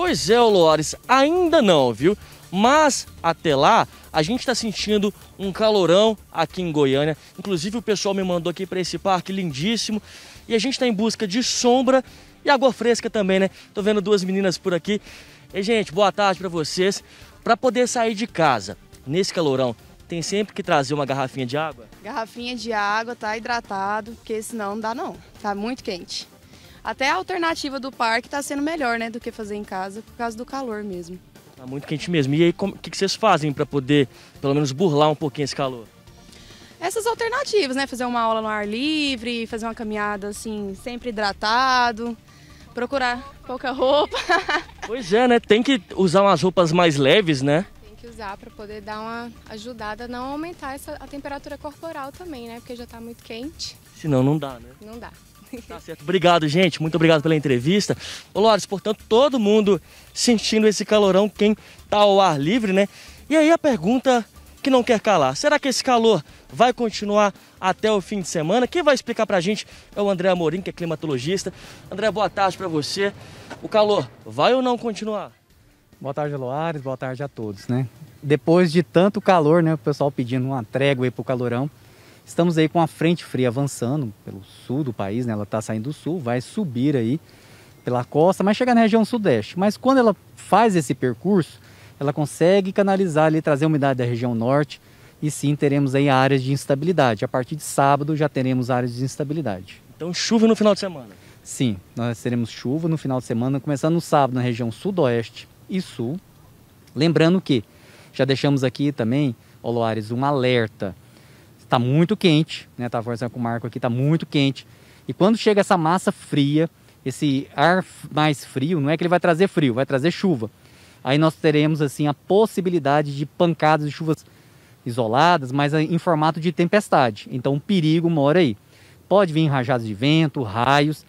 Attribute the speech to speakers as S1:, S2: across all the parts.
S1: Pois é, Loares, ainda não, viu? Mas até lá, a gente está sentindo um calorão aqui em Goiânia. Inclusive, o pessoal me mandou aqui para esse parque lindíssimo. E a gente está em busca de sombra e água fresca também, né? Tô vendo duas meninas por aqui. E, gente, boa tarde para vocês. Para poder sair de casa nesse calorão, tem sempre que trazer uma garrafinha de água?
S2: Garrafinha de água, tá hidratado, porque senão não dá não. Tá muito quente. Até a alternativa do parque está sendo melhor, né, do que fazer em casa, por causa do calor mesmo.
S1: Tá muito quente mesmo. E aí, o que, que vocês fazem para poder, pelo menos, burlar um pouquinho esse calor?
S2: essas alternativas, né? Fazer uma aula no ar livre, fazer uma caminhada assim, sempre hidratado, procurar pouca roupa.
S1: Pois é, né? Tem que usar umas roupas mais leves, né?
S2: Tem que usar para poder dar uma ajudada, não aumentar essa, a temperatura corporal também, né? Porque já está muito quente.
S1: Senão não dá, né? Não dá. Tá certo. Obrigado, gente. Muito obrigado pela entrevista. Ô, Lores, portanto, todo mundo sentindo esse calorão, quem tá ao ar livre, né? E aí a pergunta que não quer calar. Será que esse calor vai continuar até o fim de semana? Quem vai explicar pra gente é o André Amorim, que é climatologista. André, boa tarde para você. O calor vai ou não continuar? Boa tarde, Loares. Boa tarde a todos,
S2: né? Depois de tanto calor, né? O pessoal pedindo uma trégua aí pro calorão. Estamos aí com a frente fria avançando pelo sul do país, né? Ela está saindo do sul, vai subir aí pela costa, mas chega na região sudeste. Mas quando ela faz esse percurso, ela consegue canalizar ali, trazer umidade da região norte e sim teremos aí áreas de instabilidade. A partir de sábado já teremos áreas de instabilidade. Então chuva no final de semana? Sim, nós teremos chuva no final de semana, começando no sábado na região sudoeste e sul. Lembrando que já deixamos aqui também, Oloares, um alerta está muito quente, né? Tá conversando com o Marco aqui, está muito quente. E quando chega essa massa fria, esse ar mais frio, não é que ele vai trazer frio, vai trazer chuva. Aí nós teremos assim a possibilidade de pancadas de chuvas isoladas, mas em formato de tempestade. Então o perigo mora aí. Pode vir rajadas de vento, raios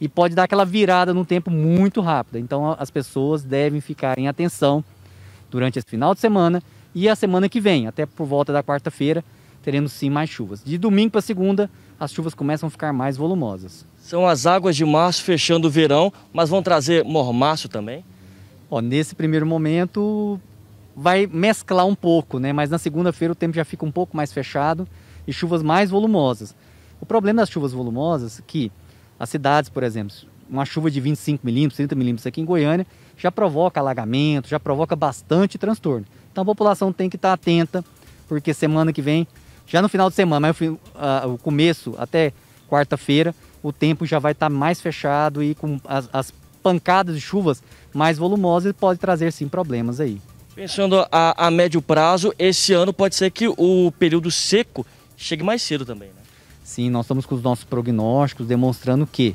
S2: e pode dar aquela virada num tempo muito rápido. Então as pessoas devem ficar em atenção durante esse final de semana e a semana que vem, até por volta da quarta-feira, teremos sim mais chuvas. De domingo para segunda, as chuvas começam a ficar mais volumosas.
S1: São as águas de março fechando o verão, mas vão trazer mormaço também? Ó, nesse primeiro momento vai mesclar um
S2: pouco, né? Mas na segunda-feira o tempo já fica um pouco mais fechado e chuvas mais volumosas. O problema das chuvas volumosas é que as cidades, por exemplo, uma chuva de 25 milímetros, 30 milímetros aqui em Goiânia, já provoca alagamento, já provoca bastante transtorno. Então a população tem que estar atenta, porque semana que vem já no final de semana, mas o, uh, ah, o começo até quarta-feira, o tempo já vai estar tá mais fechado e com as, as pancadas de chuvas mais volumosas pode trazer sim problemas aí.
S1: Pensando a, a, médio prazo, esse ano pode ser que o período seco chegue mais cedo também, né? Sim,
S2: nós estamos com os nossos prognósticos demonstrando que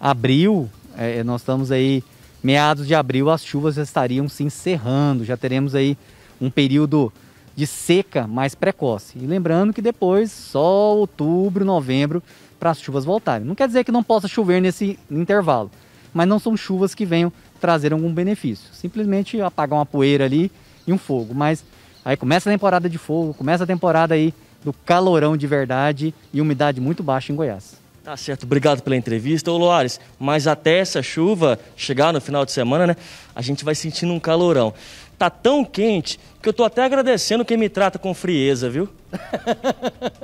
S2: abril, é, é nós estamos aí, meados de abril, as chuvas já estariam se encerrando, já teremos aí um período de seca mais precoce. E lembrando que depois só outubro, novembro para as chuvas voltarem. Não quer dizer que não possa chover nesse intervalo, mas não são chuvas que venham trazer algum benefício. Simplesmente apagar uma poeira ali e um fogo, mas aí começa a temporada de fogo, começa a temporada aí do calorão de verdade e umidade muito baixa em Goiás.
S1: Tá certo, obrigado pela entrevista. Ô Loares, mas até essa chuva chegar no final de semana, né? A gente vai sentindo um calorão. Tá tão quente que eu tô até agradecendo quem me trata com frieza, viu?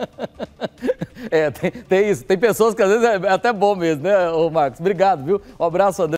S1: é, tem, tem isso. Tem pessoas que às vezes é, é até bom mesmo, né, ô Marcos? Obrigado, viu? Um abraço, André.